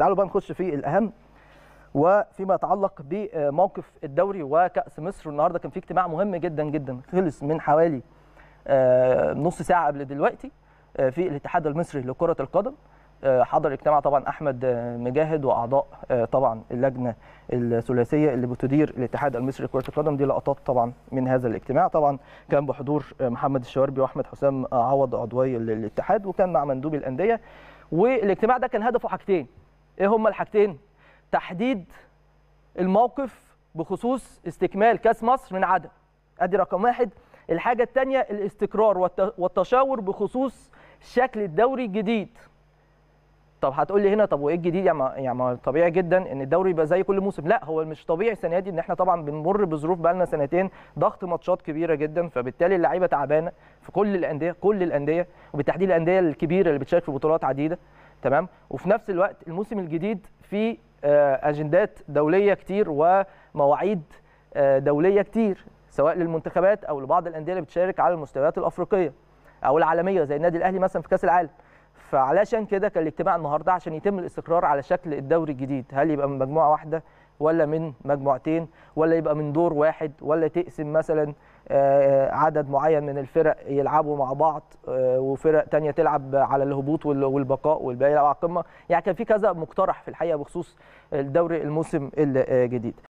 تعالوا بقى نخش في الاهم وفيما يتعلق بموقف الدوري وكاس مصر النهارده كان في اجتماع مهم جدا جدا خلص من حوالي آه، نص ساعه قبل دلوقتي آه، في الاتحاد المصري لكره القدم آه، حضر اجتماع طبعا احمد مجاهد واعضاء طبعا اللجنه الثلاثيه اللي بتدير الاتحاد المصري لكره القدم دي لقطات طبعا من هذا الاجتماع طبعا كان بحضور محمد الشواربي واحمد حسام عوض عضوي الاتحاد وكان مع مندوب الانديه والاجتماع ده كان هدفه حاجتين ايه هما الحاجتين تحديد الموقف بخصوص استكمال كاس مصر من عدم ادي رقم واحد الحاجه الثانيه الاستقرار والتشاور بخصوص شكل الدوري الجديد طب هتقول لي هنا طب وايه الجديد يعني ما يعني طبيعي جدا ان الدوري يبقى زي كل موسم لا هو مش طبيعي السنه دي ان احنا طبعا بنمر بظروف بقى لنا سنتين ضغط ماتشات كبيره جدا فبالتالي اللعيبه تعبانه في كل الانديه كل الانديه وبالتحديد الانديه الكبيره اللي بتشارك في بطولات عديده تمام وفي نفس الوقت الموسم الجديد فيه آه، اجندات دوليه كتير ومواعيد آه، دوليه كتير سواء للمنتخبات او لبعض الانديه اللي بتشارك على المستويات الافريقيه او العالميه زي النادي الاهلي مثلا في كاس العالم فعلشان كده كان الاجتماع النهارده عشان يتم الاستقرار على شكل الدوري الجديد هل يبقى من مجموعه واحده ولا من مجموعتين ولا يبقى من دور واحد ولا تقسم مثلا آه، آه، عدد معين من الفرق يلعبوا مع بعض آه، وفرق تانية تلعب على الهبوط والبقاء والباقي يلعب على القمه يعني كان في كذا مقترح في الحقيقه بخصوص الدوري الموسم الجديد